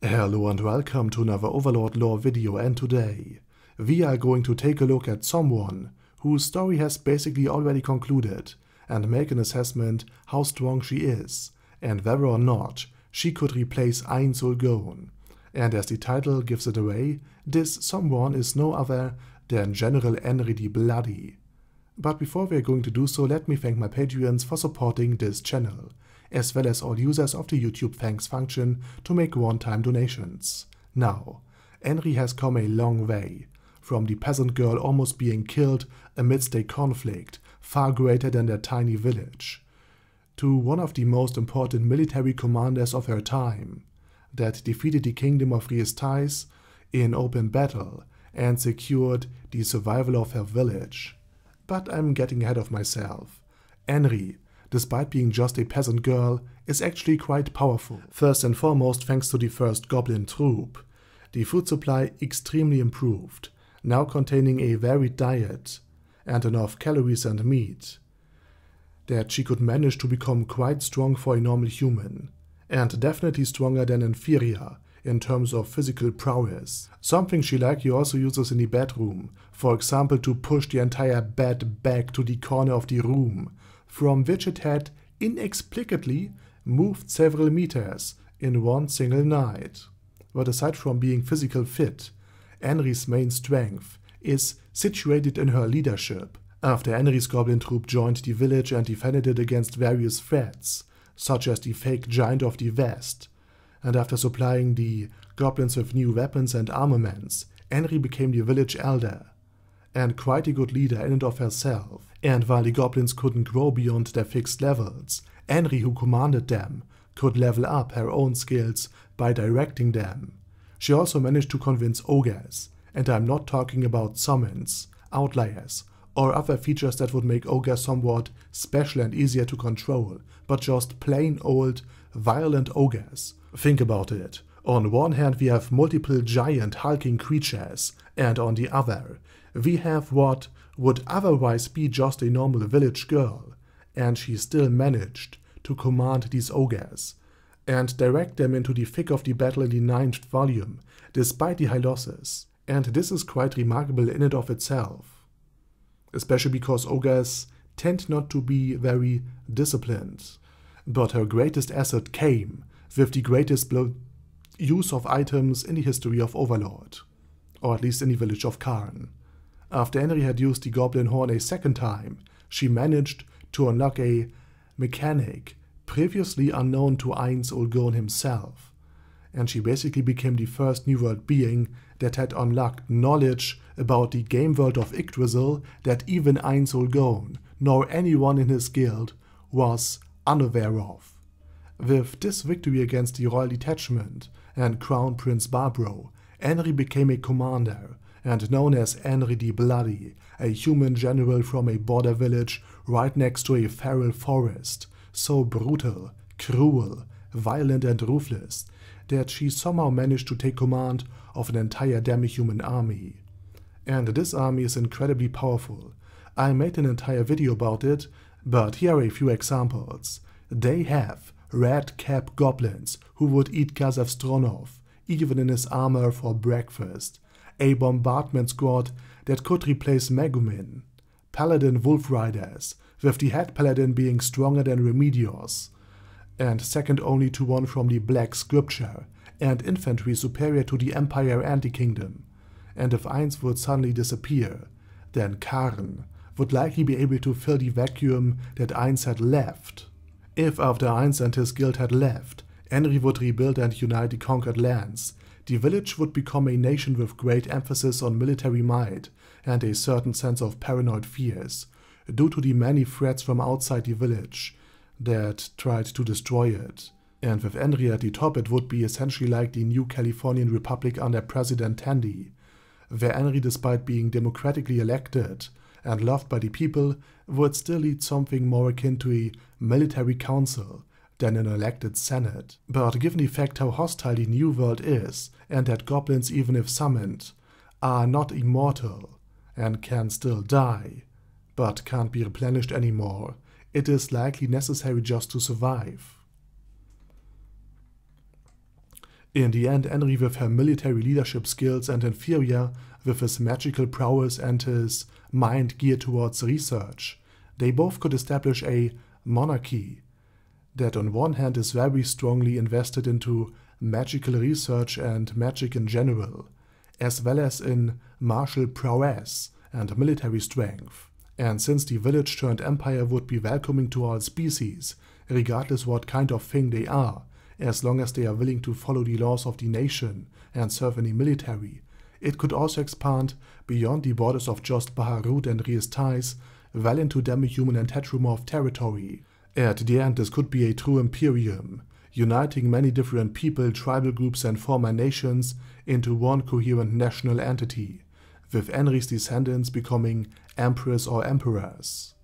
Hello and welcome to another Overlord lore video and today we are going to take a look at someone whose story has basically already concluded and make an assessment how strong she is and whether or not she could replace Ein Sulgon. And as the title gives it away, this someone is no other than General Henry the Bloody. But before we are going to do so, let me thank my patrons for supporting this channel as well as all users of the YouTube Thanks function to make one-time donations. Now, Henry has come a long way, from the peasant girl almost being killed amidst a conflict far greater than their tiny village, to one of the most important military commanders of her time, that defeated the kingdom of Riestais in open battle and secured the survival of her village. But I'm getting ahead of myself. Henry despite being just a peasant girl, is actually quite powerful. First and foremost thanks to the first goblin troop. The food supply extremely improved, now containing a varied diet and enough calories and meat. That she could manage to become quite strong for a normal human, and definitely stronger than inferior in terms of physical prowess. Something she likely also uses in the bedroom, for example to push the entire bed back to the corner of the room from which it had inexplicably moved several meters in one single night. But aside from being physical fit, Henry's main strength is situated in her leadership. After Henry's goblin troop joined the village and defended it against various threats, such as the fake giant of the west, and after supplying the goblins with new weapons and armaments, Henry became the village elder and quite a good leader in and of herself, and while the goblins couldn't grow beyond their fixed levels, Enri, who commanded them, could level up her own skills by directing them. She also managed to convince ogres, and I'm not talking about summons, outliers, or other features that would make Ogres somewhat special and easier to control, but just plain old, violent ogres. Think about it. On one hand we have multiple giant hulking creatures, and on the other, we have what would otherwise be just a normal village girl, and she still managed to command these ogres and direct them into the thick of the battle in the ninth volume, despite the high losses, and this is quite remarkable in and of itself, especially because ogres tend not to be very disciplined. But her greatest asset came with the greatest use of items in the history of Overlord, or at least in the village of Karn. After Henry had used the Goblin Horn a second time, she managed to unlock a mechanic previously unknown to Ainz Ulgon himself. And she basically became the first New World being that had unlocked knowledge about the game world of Yggdrasil that even Ainz Ulgon, nor anyone in his guild, was unaware of. With this victory against the Royal Detachment and Crown Prince Barbro, Henry became a commander and known as Henri the Bloody, a human general from a border village right next to a feral forest, so brutal, cruel, violent and ruthless that she somehow managed to take command of an entire demi-human army. And this army is incredibly powerful. I made an entire video about it, but here are a few examples. They have red cap goblins who would eat Kazavstronov, even in his armor for breakfast a bombardment squad that could replace Megumin, Paladin Wolf Riders, with the head paladin being stronger than Remedios, and second only to one from the Black Scripture, and infantry superior to the Empire and the Kingdom. And if Eins would suddenly disappear, then Karn would likely be able to fill the vacuum that Eins had left. If after Eins and his guild had left, Henry would rebuild and unite the conquered lands, the village would become a nation with great emphasis on military might and a certain sense of paranoid fears, due to the many threats from outside the village that tried to destroy it. And with Andrea at the top, it would be essentially like the new Californian Republic under President Tandy, where Andrea, despite being democratically elected and loved by the people, would still lead something more akin to a military council than an elected senate. But given the fact how hostile the New World is, and that goblins, even if summoned, are not immortal and can still die, but can't be replenished anymore, it is likely necessary just to survive. In the end, Henry, with her military leadership skills and Inferior, with his magical prowess and his mind geared towards research, they both could establish a monarchy that on one hand is very strongly invested into magical research and magic in general, as well as in martial prowess and military strength. And since the village turned empire would be welcoming to all species, regardless what kind of thing they are, as long as they are willing to follow the laws of the nation and serve in the military, it could also expand beyond the borders of just Baharut and Riestais well into demi-human and tetramorph territory, at the end, this could be a true imperium, uniting many different people, tribal groups, and former nations into one coherent national entity, with Henry's descendants becoming emperors or emperors.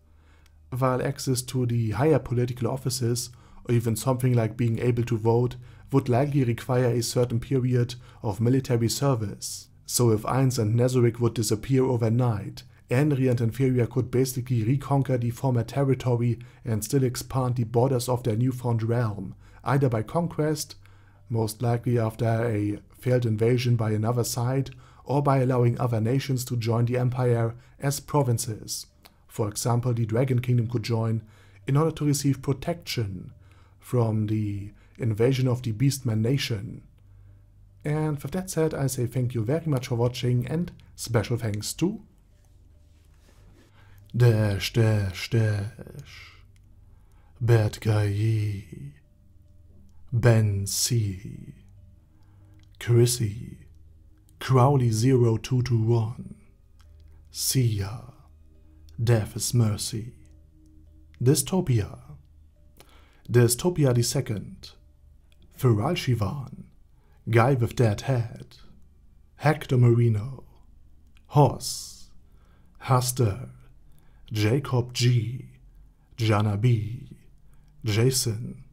While access to the higher political offices, or even something like being able to vote, would likely require a certain period of military service. So if Eins and Nazarick would disappear overnight, Andria and Inferia could basically reconquer the former territory and still expand the borders of their newfound realm, either by conquest, most likely after a failed invasion by another side, or by allowing other nations to join the empire as provinces. For example, the Dragon Kingdom could join in order to receive protection from the invasion of the Beastman nation. And with that said, I say thank you very much for watching and special thanks to Dash, dash, dash. Bad Guy. Ben C. Chrissy. Crowley0221. Sia. Death is Mercy. Dystopia. Dystopia the Second. Feral Shivan. Guy with Dead Head. Hector Marino. Hoss. Huster. Jacob G., Jana B., Jason,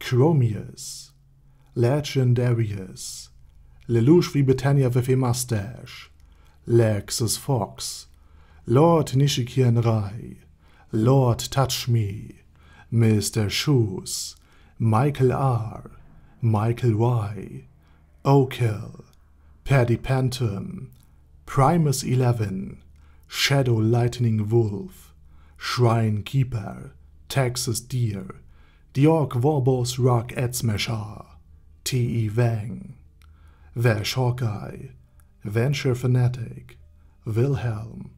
Chromius, Legendarius, Lelouch wie Britannia with a Mustache, Lexus Fox, Lord Nishikian Rai, Lord Touch Me, Mr. Shoes, Michael R., Michael Y., Okel, Paddy Pantom, Primus 11, Shadow Lightning Wolf, Shrine Keeper, Texas Deer, the Orc Warboss Rock Edsmashar, T.E. Vang, Vash Hawkeye, Venture Fanatic, Wilhelm,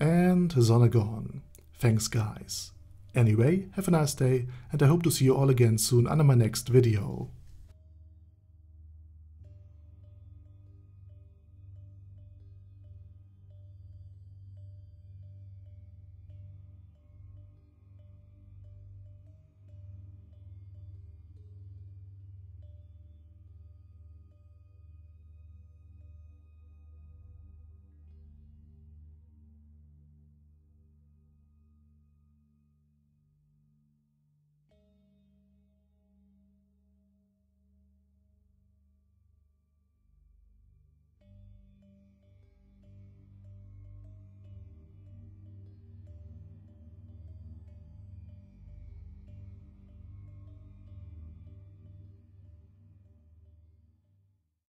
and Zonagon. Thanks guys. Anyway, have a nice day and I hope to see you all again soon under my next video.